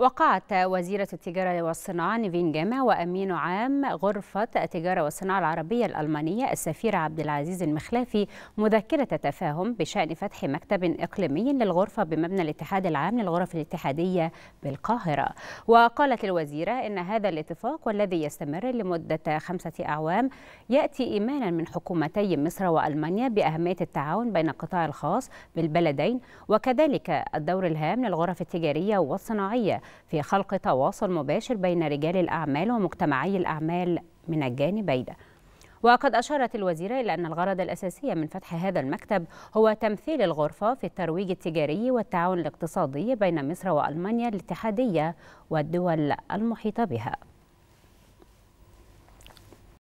وقعت وزيرة التجارة والصناعة نيفين جاما وأمين عام غرفة التجارة والصناعة العربية الألمانية السفير عبد العزيز المخلافي مذكرة تفاهم بشأن فتح مكتب إقليمي للغرفة بمبنى الاتحاد العام للغرف الاتحادية بالقاهرة وقالت الوزيرة إن هذا الاتفاق والذي يستمر لمدة خمسة أعوام يأتي إيمانا من حكومتي مصر وألمانيا بأهمية التعاون بين القطاع الخاص بالبلدين وكذلك الدور الهام للغرف التجارية والصناعية في خلق تواصل مباشر بين رجال الأعمال ومجتمعي الأعمال من الجانبين وقد أشارت الوزيرة إلى أن الغرض الأساسي من فتح هذا المكتب هو تمثيل الغرفة في الترويج التجاري والتعاون الاقتصادي بين مصر وألمانيا الاتحادية والدول المحيطة بها